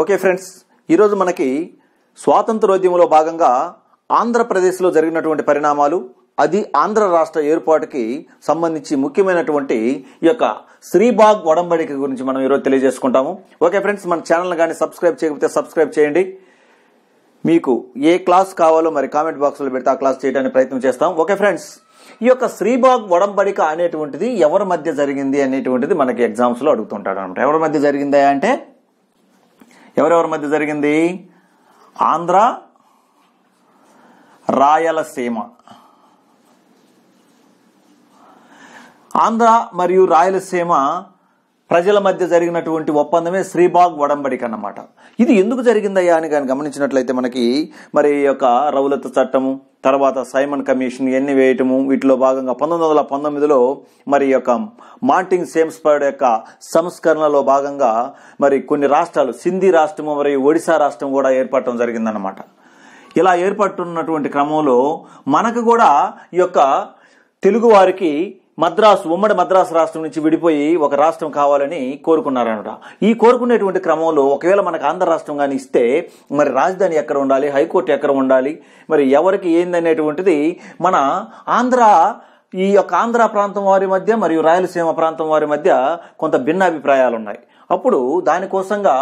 okay friends ఈరోజు మనకి స్వాతంత్రోద్యమంలో భాగంగా ఆంధ్రప్రదేశ్లో జరిగినటువంటి పరిణామాలు అది ఆంధ్ర రాష్ట్ర ఏర్పాటుకి సంబంధించి ముఖ్యమైనటువంటి ఈ యొక్క శ్రీబాగ్ ఒడంబడిక గురించి మనం ఈరోజు తెలియజేసుకుంటాము ఓకే ఫ్రెండ్స్ మన ఛానల్ కానీ సబ్స్క్రైబ్ చేయకపోతే సబ్స్క్రైబ్ చేయండి మీకు ఏ క్లాస్ కావాలో మరి కామెంట్ బాక్స్లో పెడితే ఆ క్లాస్ చేయడానికి ప్రయత్నం చేస్తాం ఓకే ఫ్రెండ్స్ ఈ యొక్క శ్రీబాగ్ వడంబడిక అనేటువంటిది ఎవరి మధ్య జరిగింది అనేటువంటిది మనకి ఎగ్జామ్స్లో అడుగుతుంటాడు అనమాట ఎవరి మధ్య జరిగిందా అంటే ఎవరెవరి మధ్య జరిగింది ఆంధ్ర రాయలసీమ ఆంధ్ర మరియు రాయలసీమ ప్రజల మధ్య జరిగినటువంటి ఒప్పందమే శ్రీబాగ్ వడంబడిక అన్నమాట ఇది ఎందుకు జరిగిందయ్యా అని కానీ గమనించినట్లయితే మనకి మరి ఈ యొక్క రౌలత చట్టము తర్వాత సైమన్ కమిషన్ ఎన్ని వేయటము వీటిలో భాగంగా పంతొమ్మిది వందల పంతొమ్మిదిలో మరి యొక్క మాంటింగ్ సేమ్స్పర్డ్ యొక్క సంస్కరణలో భాగంగా మరి కొన్ని రాష్ట్రాలు సింధీ రాష్ట్రము మరియు ఒడిశా రాష్ట్రం కూడా ఏర్పడటం జరిగిందనమాట ఇలా ఏర్పడుతున్నటువంటి క్రమంలో మనకు కూడా ఈ యొక్క తెలుగువారికి మద్రాసు ఉమ్మడి మద్రాసు రాష్ట్రం నుంచి విడిపోయి ఒక రాష్ట్రం కావాలని కోరుకున్నారనమాట ఈ కోరుకునేటువంటి క్రమంలో ఒకవేళ మనకు ఆంధ్ర రాష్ట్రం కానీ ఇస్తే మరి రాజధాని ఎక్కడ ఉండాలి హైకోర్టు ఎక్కడ ఉండాలి మరి ఎవరికి ఏందనేటువంటిది మన ఆంధ్ర ఈ యొక్క ఆంధ్ర ప్రాంతం వారి మధ్య మరియు రాయలసీమ ప్రాంతం వారి మధ్య కొంత భిన్నాభిప్రాయాలు ఉన్నాయి అప్పుడు దానికోసంగా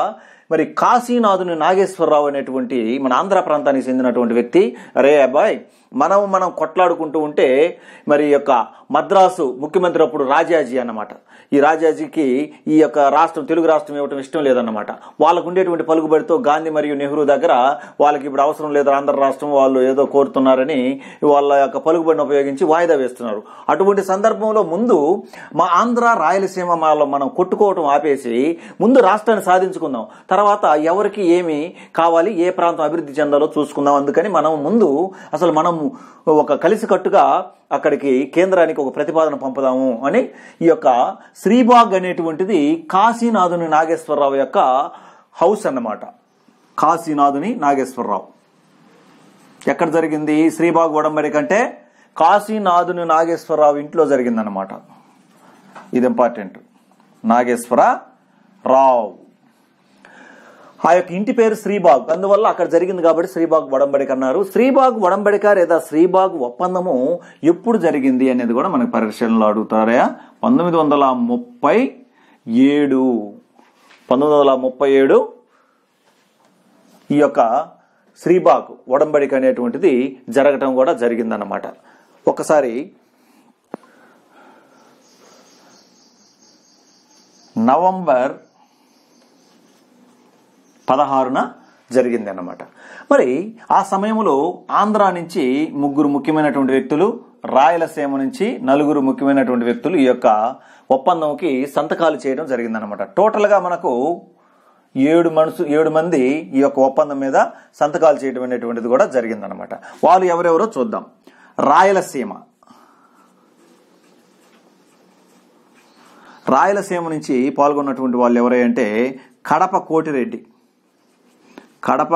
మరి కాశీనాథుని నాగేశ్వరరావు అనేటువంటి మన ఆంధ్ర ప్రాంతానికి చెందినటువంటి వ్యక్తి రే అబ్బాయ్ మనం మనం కొట్లాడుకుంటూ ఉంటే మరి యొక్క మద్రాసు ముఖ్యమంత్రి అప్పుడు రాజాజీ అన్నమాట ఈ రాజాజీకి ఈ యొక్క రాష్ట్రం తెలుగు రాష్ట్రం ఇవ్వటం ఇష్టం లేదన్నమాట వాళ్ళకు ఉండేటువంటి పలుకుబడితో గాంధీ మరియు నెహ్రూ దగ్గర వాళ్ళకి ఇప్పుడు అవసరం లేదు ఆంధ్ర రాష్ట్రం వాళ్ళు ఏదో కోరుతున్నారని వాళ్ళ యొక్క పలుకుబడిని ఉపయోగించి వాయిదా వేస్తున్నారు అటువంటి సందర్భంలో ముందు మా ఆంధ్ర రాయలసీమ మనం కొట్టుకోవటం ఆపేసి ముందు రాష్ట్రాన్ని సాధించుకుందాం తర్వాత ఎవరికి ఏమి కావాలి ఏ ప్రాంతం అభివృద్ధి చెందాలో చూసుకుందాం అందుకని మనం ముందు అసలు మనము ఒక కలిసికట్టుగా అక్కడికి కేంద్రానికి ఒక ప్రతిపాదన పంపుదాము అని ఈ యొక్క శ్రీబాగ్ అనేటువంటిది కాశీనాథుని నాగేశ్వరరావు యొక్క హౌస్ అన్నమాట కాశీనాథుని నాగేశ్వరరావు ఎక్కడ జరిగింది శ్రీబాగ్ ఉడంబడి కంటే కాశీనాథుని నాగేశ్వరరావు ఇంట్లో జరిగిందనమాట ఇది ఇంపార్టెంట్ నాగేశ్వర రావు ఆ యొక్క ఇంటి పేరు శ్రీబాగ్ అందువల్ల అక్కడ జరిగింది కాబట్టి శ్రీబాగ్ వడంబడిక అన్నారు శ్రీబాగ్ వడంబడిక లేదా శ్రీబాగ్ ఒప్పందము ఎప్పుడు జరిగింది అనేది కూడా మనకు పరిశీలనలో అడుగుతారా పంతొమ్మిది వందల ముప్పై ఏడు పంతొమ్మిది వందల ముప్పై ఏడు ఈ యొక్క శ్రీబాగ్ వడంబడిక అనేటువంటిది జరగటం కూడా జరిగిందన్నమాట ఒకసారి నవంబర్ పదహారున జరిగింది అన్నమాట మరి ఆ సమయంలో ఆంధ్ర నుంచి ముగ్గురు ముఖ్యమైనటువంటి వ్యక్తులు రాయలసీమ నుంచి నలుగురు ముఖ్యమైనటువంటి వ్యక్తులు ఈ యొక్క ఒప్పందంకి సంతకాలు చేయడం జరిగింది అనమాట టోటల్గా మనకు ఏడు మనసు ఏడు మంది ఈ యొక్క ఒప్పందం మీద సంతకాలు చేయడం అనేటువంటిది కూడా జరిగిందనమాట వాళ్ళు ఎవరెవరో చూద్దాం రాయలసీమ రాయలసీమ నుంచి పాల్గొన్నటువంటి వాళ్ళు ఎవరంటే కడప కోటిరెడ్డి కడప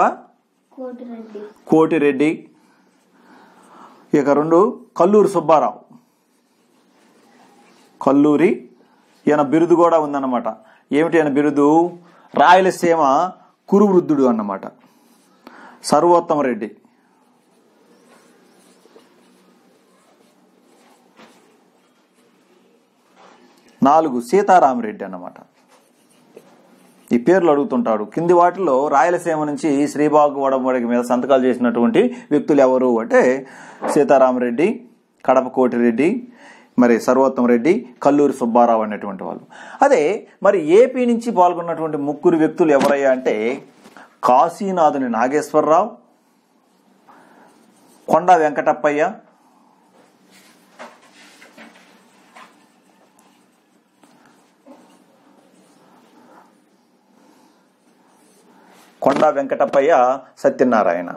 కోటిరెడ్డి ఇక రెండు కల్లూరు సుబ్బారావు కల్లూరి ఈయన బిరుదు కూడా ఉందన్నమాట ఏమిటి ఆయన బిరుదు రాయలసీమ కురువృద్ధుడు అన్నమాట సర్వోత్తమ రెడ్డి నాలుగు సీతారామరెడ్డి అన్నమాట ఈ పేర్లు అడుగుతుంటాడు కింది వాటిలో రాయలసీమ నుంచి శ్రీబాగు వడమడికి మీద సంతకాలు చేసినటువంటి వ్యక్తులు ఎవరు అంటే సీతారామరెడ్డి కడపకోటి రెడ్డి మరి సర్వోత్తం రెడ్డి కల్లూరి సుబ్బారావు అనేటువంటి వాళ్ళు అదే మరి ఏపీ నుంచి పాల్గొన్నటువంటి ముగ్గురు వ్యక్తులు ఎవరయ్యా అంటే కాశీనాథుని నాగేశ్వరరావు కొండా వెంకటప్పయ్య కొండా వెంకటప్పయ్య సత్యనారాయణ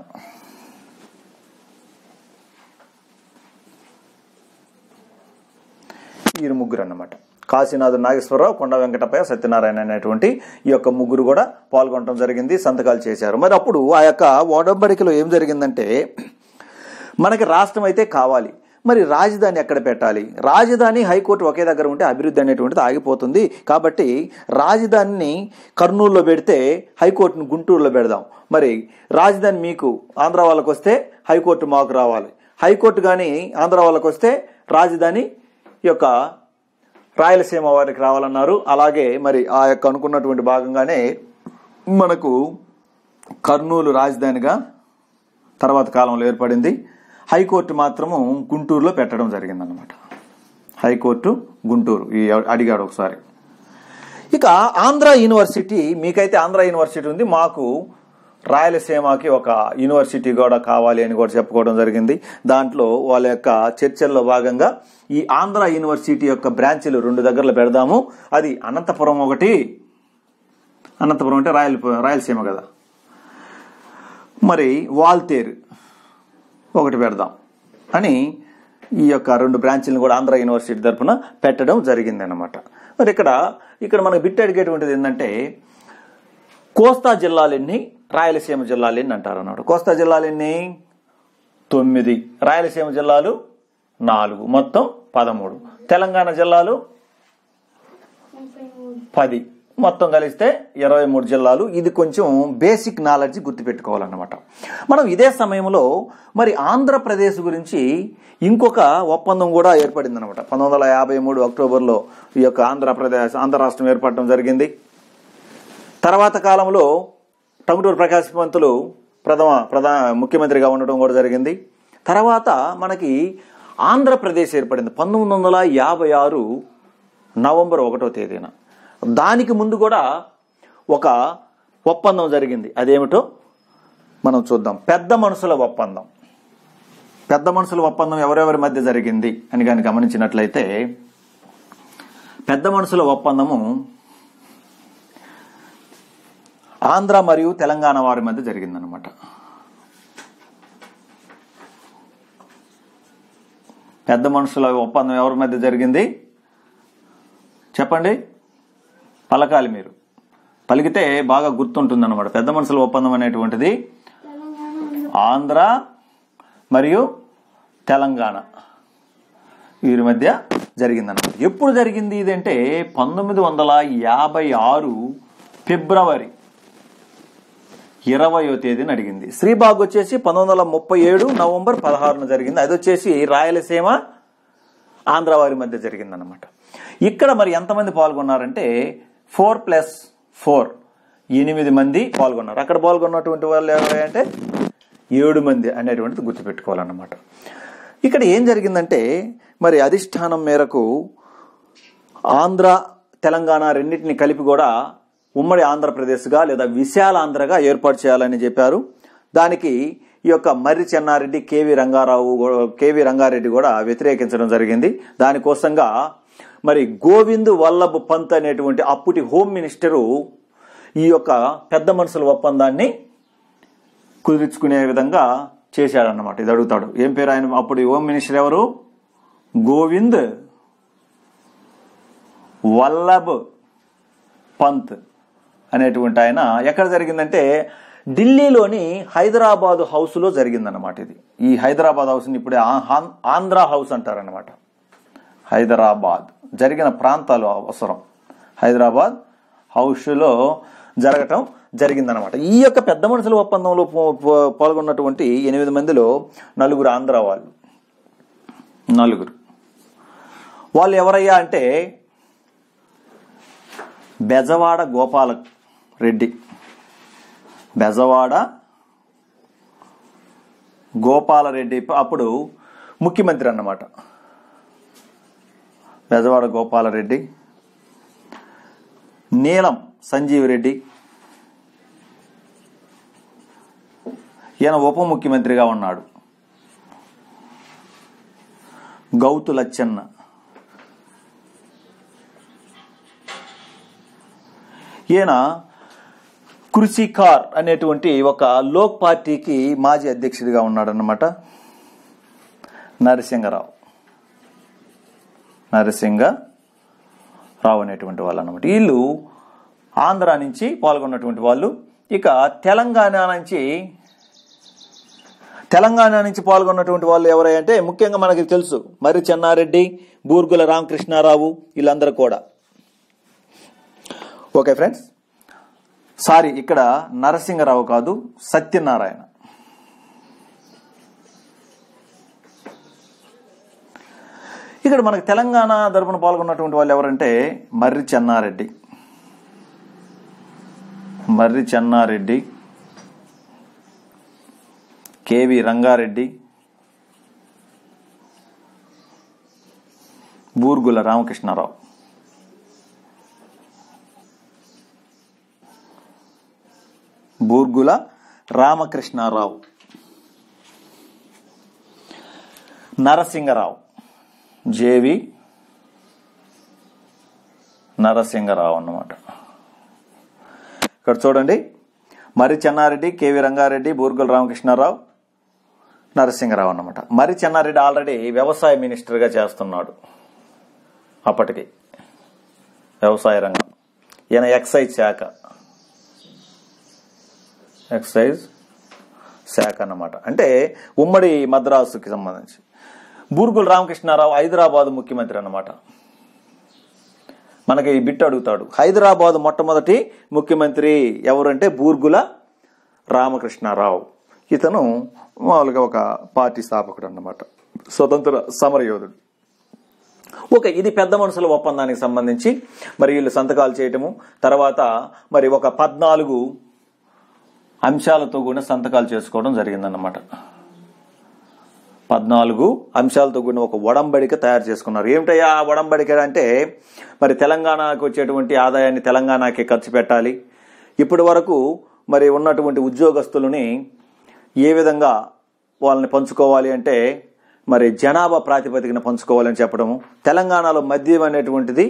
వీరు ముగ్గురు అన్నమాట కాశీనాథ్ నాగేశ్వరరావు కొండ వెంకటప్పయ్య సత్యనారాయణ అనేటువంటి ఈ యొక్క ముగ్గురు కూడా పాల్గొనడం జరిగింది సంతకాలు చేశారు మరి అప్పుడు ఆ యొక్క ఓడంబడికలో ఏం జరిగిందంటే మనకి రాష్ట్రం అయితే కావాలి మరి రాజధాని ఎక్కడ పెట్టాలి రాజధాని హైకోర్టు ఒకే దగ్గర ఉంటే అభివృద్ధి అనేటువంటిది ఆగిపోతుంది కాబట్టి రాజధానిని కర్నూలులో పెడితే హైకోర్టును గుంటూరులో పెడదాం మరి రాజధాని మీకు ఆంధ్ర వాళ్ళకు వస్తే హైకోర్టు మాకు రావాలి హైకోర్టు కానీ ఆంధ్ర వాళ్ళకు వస్తే రాజధాని యొక్క రాయలసీమ వారికి రావాలన్నారు అలాగే మరి ఆ యొక్క అనుకున్నటువంటి భాగంగానే మనకు కర్నూలు రాజధానిగా తర్వాత కాలంలో ఏర్పడింది హైకోర్టు మాత్రము గుంటూరులో పెట్టడం జరిగిందనమాట హైకోర్టు గుంటూరు ఈ అడిగాడు ఒకసారి ఇక ఆంధ్ర యూనివర్సిటీ మీకైతే ఆంధ్ర యూనివర్సిటీ ఉంది మాకు రాయలసీమకి ఒక యూనివర్సిటీ కూడా కావాలి అని కూడా చెప్పుకోవడం జరిగింది దాంట్లో వాళ్ళ యొక్క చర్చల్లో భాగంగా ఈ ఆంధ్ర యూనివర్సిటీ యొక్క బ్రాంచ్లు రెండు దగ్గరలో పెడదాము అది అనంతపురం ఒకటి అనంతపురం అంటే రాయల రాయలసీమ కదా మరి వాల్తేరు ఒకటి పెడదాం అని ఈ యొక్క రెండు బ్రాంచ్లను కూడా ఆంధ్ర యూనివర్సిటీ తరఫున పెట్టడం జరిగింది అనమాట మరి ఇక్కడ ఇక్కడ మనకు బిట్ అడిగేటువంటిది ఏంటంటే కోస్తా జిల్లాలన్నీ రాయలసీమ జిల్లాలెన్ని అంటారు అన్నమాట కోస్తా జిల్లాలెన్ని తొమ్మిది రాయలసీమ జిల్లాలు నాలుగు మొత్తం పదమూడు తెలంగాణ జిల్లాలు పది మొత్తం కలిస్తే ఇరవై మూడు జిల్లాలు ఇది కొంచెం బేసిక్ నాలెడ్జ్ గుర్తుపెట్టుకోవాలన్నమాట మనం ఇదే సమయంలో మరి ఆంధ్రప్రదేశ్ గురించి ఇంకొక ఒప్పందం కూడా ఏర్పడింది అనమాట పంతొమ్మిది వందల యాభై మూడు అక్టోబర్లో ఈ యొక్క ఆంధ్రప్రదేశ్ ఆంధ్ర రాష్ట్రం ఏర్పడటం జరిగింది తర్వాత కాలంలో టంగుటూరు ప్రకాశ్ పంతులు ప్రథమ ప్రధాన ముఖ్యమంత్రిగా ఉండటం కూడా జరిగింది తర్వాత మనకి ఆంధ్రప్రదేశ్ ఏర్పడింది పంతొమ్మిది వందల యాభై ఆరు నవంబర్ ఒకటో తేదీన దానికి ముందు కూడా ఒక ఒప్పందం జరిగింది అదేమిటో మనం చూద్దాం పెద్ద మనుషుల ఒప్పందం పెద్ద మనుషుల ఒప్పందం ఎవరెవరి మధ్య జరిగింది అని కానీ గమనించినట్లయితే పెద్ద మనుషుల ఒప్పందము ఆంధ్ర మరియు తెలంగాణ వారి మధ్య జరిగిందనమాట పెద్ద మనుషుల ఒప్పందం ఎవరి మధ్య జరిగింది చెప్పండి పలకాలి మీరు పలికితే బాగా గుర్తుంటుంది అనమాట పెద్ద మనుషుల ఒప్పందం అనేటువంటిది ఆంధ్ర మరియు తెలంగాణ వీరి మధ్య జరిగిందనమాట ఎప్పుడు జరిగింది ఇదంటే పంతొమ్మిది వందల యాభై ఆరు ఫిబ్రవరి ఇరవయో తేదీన అడిగింది శ్రీబాగ్ వచ్చేసి పంతొమ్మిది వందల ముప్పై ఏడు నవంబర్ పదహారున జరిగింది అది వచ్చేసి రాయలసీమ ఆంధ్ర వారి మధ్య జరిగిందనమాట ఇక్కడ మరి ఎంతమంది పాల్గొన్నారంటే ఫోర్ ప్లస్ ఫోర్ ఎనిమిది మంది పాల్గొన్నారు అక్కడ పాల్గొన్నటువంటి వాళ్ళు ఎవరంటే ఏడు మంది అనేటువంటిది గుర్తుపెట్టుకోవాలన్నమాట ఇక్కడ ఏం జరిగిందంటే మరి అధిష్టానం మేరకు ఆంధ్ర తెలంగాణ రెండింటిని కలిపి కూడా ఉమ్మడి ఆంధ్రప్రదేశ్గా లేదా విశాల ఆంధ్రగా ఏర్పాటు చేయాలని చెప్పారు దానికి ఈ యొక్క మర్రి చెన్నారెడ్డి కేవీ రంగారావు కేవీ రంగారెడ్డి కూడా వ్యతిరేకించడం జరిగింది దానికోసంగా మరి గోవింద్ వల్లభ్ పంత్ అనేటువంటి అప్పటి హోమ్ మినిస్టరు ఈ యొక్క పెద్ద మనుషుల ఒప్పందాన్ని కుదిర్చుకునే విధంగా చేశాడన్నమాట ఇది అడుగుతాడు ఏం పేరు ఆయన అప్పుడు హోమ్ మినిస్టర్ ఎవరు గోవింద్ వల్లభ్ పంత్ అనేటువంటి ఆయన ఎక్కడ జరిగిందంటే ఢిల్లీలోని హైదరాబాదు హౌస్లో జరిగిందన్నమాట ఇది ఈ హైదరాబాద్ హౌస్ని ఇప్పుడు ఆంధ్ర హౌస్ అంటారనమాట హైదరాబాద్ జరిగిన ప్రాంతాలు అవసరం హైదరాబాద్ హౌస్లో జరగటం జరిగిందనమాట ఈ యొక్క పెద్ద మనుషుల ఒప్పందంలో పాల్గొన్నటువంటి ఎనిమిది మందిలో నలుగురు ఆంధ్ర వాళ్ళు నలుగురు వాళ్ళు ఎవరయ్యా అంటే బెజవాడ గోపాల రెడ్డి బెజవాడ గోపాలరెడ్డి అప్పుడు ముఖ్యమంత్రి అన్నమాట బెజవాడ గోపాలరెడ్డి నీలం సంజీవ్ రెడ్డి ఈయన ఉప ముఖ్యమంత్రిగా ఉన్నాడు గౌతు లచ్చన్న ఈయన కృషికార్ అనేటువంటి ఒక లోక్ పార్టీకి మాజీ అధ్యక్షుడిగా ఉన్నాడనమాట నరసింహరావు నరసింహ రావు అనేటువంటి వాళ్ళు అనమాట వీళ్ళు ఆంధ్ర నుంచి పాల్గొన్నటువంటి వాళ్ళు ఇక తెలంగాణ నుంచి తెలంగాణ నుంచి పాల్గొన్నటువంటి వాళ్ళు ఎవరంటే ముఖ్యంగా మనకి తెలుసు మరి చెన్నారెడ్డి బూర్గుల రామకృష్ణారావు వీళ్ళందరూ కూడా ఓకే ఫ్రెండ్స్ సారీ ఇక్కడ నరసింహరావు కాదు సత్యనారాయణ ఇక్కడ మనకు తెలంగాణ తరపున పాల్గొన్నటువంటి వాళ్ళు ఎవరంటే మర్రి చెన్నారెడ్డి మర్రి చెన్నారెడ్డి కేవి రంగారెడ్డి బూర్గుల రామకృష్ణారావు బూర్గుల రామకృష్ణారావు నరసింగరావు జేవి నరసింగరావు అన్నమాట ఇక్కడ చూడండి మరి చెన్నారెడ్డి కేవి రంగారెడ్డి బూర్గుల రామకృష్ణారావు నరసింహరావు అన్నమాట మరి చెన్నారెడ్డి ఆల్రెడీ వ్యవసాయ మినిస్టర్గా చేస్తున్నాడు అప్పటికి వ్యవసాయ రంగం ఈయన ఎక్సైజ్ శాఖ ఎక్సైజ్ శాఖ అన్నమాట అంటే ఉమ్మడి మద్రాసుకి సంబంధించి బూర్గుల రామకృష్ణారావు హైదరాబాద్ ముఖ్యమంత్రి అన్నమాట మనకి బిట్ అడుగుతాడు హైదరాబాద్ మొట్టమొదటి ముఖ్యమంత్రి ఎవరంటే బూర్గుల రామకృష్ణారావు ఇతను మామూలుగా ఒక పార్టీ స్థాపకుడు అన్నమాట స్వతంత్ర సమరయోధుడు ఓకే ఇది పెద్ద మనుషుల ఒప్పందానికి సంబంధించి మరి వీళ్ళు సంతకాలు చేయటము తర్వాత మరి ఒక పద్నాలుగు అంశాలతో కూడా సంతకాలు చేసుకోవడం జరిగిందన్నమాట పద్నాలుగు అంశాలతో కూడిన ఒక ఒడంబడిక తయారు చేసుకున్నారు ఏమిటయ్యా ఆ ఒడంబడిక అంటే మరి తెలంగాణకు వచ్చేటువంటి ఆదాయాన్ని తెలంగాణకే ఖర్చు పెట్టాలి ఇప్పటి వరకు మరి ఉన్నటువంటి ఉద్యోగస్తులని ఏ విధంగా వాళ్ళని పంచుకోవాలి అంటే మరి జనాభా ప్రాతిపదికన పంచుకోవాలని చెప్పడము తెలంగాణలో మద్యం అనేటువంటిది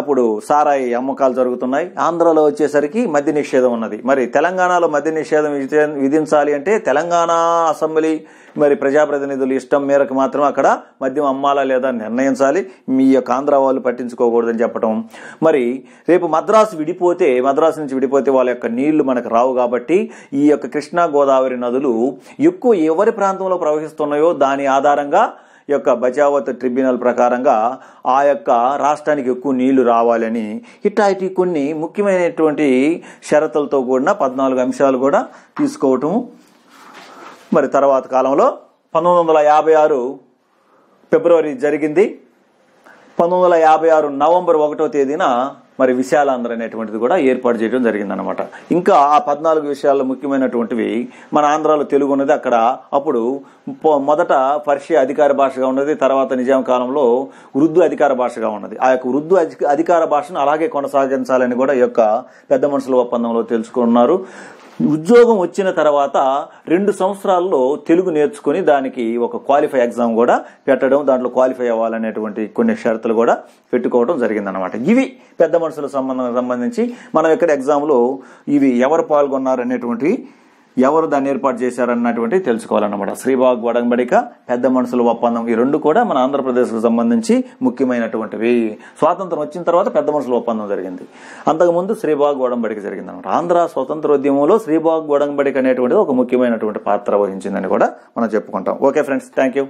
అప్పుడు సారాయి అమ్మకాలు జరుగుతున్నాయి ఆంధ్రలో వచ్చేసరికి మద్య నిషేధం ఉన్నది మరి తెలంగాణలో మద్య నిషేధం విధించాలి అంటే తెలంగాణ అసెంబ్లీ మరి ప్రజాప్రతినిధులు ఇష్టం మేరకు మాత్రం అక్కడ మద్యం అమ్మాలా లేదా నిర్ణయించాలి మీ యొక్క ఆంధ్ర వాళ్ళు పట్టించుకోకూడదని చెప్పడం మరి రేపు మద్రాసు విడిపోతే మద్రాసు నుంచి విడిపోతే వాళ్ళ యొక్క నీళ్లు మనకు రావు కాబట్టి ఈ యొక్క కృష్ణా గోదావరి నదులు ఎక్కువ ఎవరి ప్రాంతంలో ప్రవహిస్తున్నాయో దాని ఆధారంగా యొక్క బచావత్ ట్రిబ్యునల్ ప్రకారంగా ఆ యొక్క రాష్ట్రానికి ఎక్కువ నీళ్లు రావాలని ఇట్లాంటి కొన్ని ముఖ్యమైనటువంటి షరతులతో కూడిన పద్నాలుగు అంశాలు కూడా తీసుకోవటం మరి తర్వాత కాలంలో పంతొమ్మిది వందల యాభై ఆరు ఫిబ్రవరి జరిగింది పంతొమ్మిది వందల యాభై ఆరు నవంబర్ ఒకటో తేదీన మరి విశాలాంధ్ర అనేటువంటిది కూడా ఏర్పాటు చేయడం జరిగిందనమాట ఇంకా ఆ పద్నాలుగు విషయాల్లో ముఖ్యమైనటువంటివి మన ఆంధ్రాలో తెలుగు ఉన్నది అక్కడ అప్పుడు మొదట పర్షియా అధికార భాషగా ఉన్నది తర్వాత నిజాం కాలంలో వృద్ధు అధికార భాషగా ఉన్నది ఆ యొక్క వృద్ధు అధికార భాషను అలాగే కొనసాగించాలని కూడా ఈ యొక్క పెద్ద మనుషుల ఒప్పందంలో తెలుసుకున్నారు ఉద్యోగం వచ్చిన తర్వాత రెండు సంవత్సరాల్లో తెలుగు నేర్చుకుని దానికి ఒక క్వాలిఫై ఎగ్జామ్ కూడా పెట్టడం దాంట్లో క్వాలిఫై అవ్వాలనేటువంటి కొన్ని షరతులు కూడా పెట్టుకోవడం జరిగిందనమాట ఇవి పెద్ద మనుషుల సంబంధం సంబంధించి మనం ఇక్కడ ఎగ్జామ్లో ఇవి ఎవరు పాల్గొన్నారు అనేటువంటివి ఎవరు దాన్ని ఏర్పాటు చేశారన్నటువంటి తెలుసుకోవాలన్నమాట శ్రీబాగ్ వడంబడిక పెద్ద మనుషుల ఒప్పందం ఈ రెండు కూడా మన ఆంధ్రప్రదేశ్కు సంబంధించి ముఖ్యమైనటువంటివి స్వాతంత్రం వచ్చిన తర్వాత పెద్ద మనుషుల ఒప్పందం జరిగింది అంతకుముందు శ్రీబాగ్ వడంబడిక జరిగింది అనమాట ఆంధ్ర స్వతంత్రోద్యమంలో శ్రీబాగ్ వడంబడిక అనేటువంటిది ఒక ముఖ్యమైనటువంటి పాత్ర వహించిందని కూడా మనం చెప్పుకుంటాం ఓకే ఫ్రెండ్స్ థ్యాంక్ యూ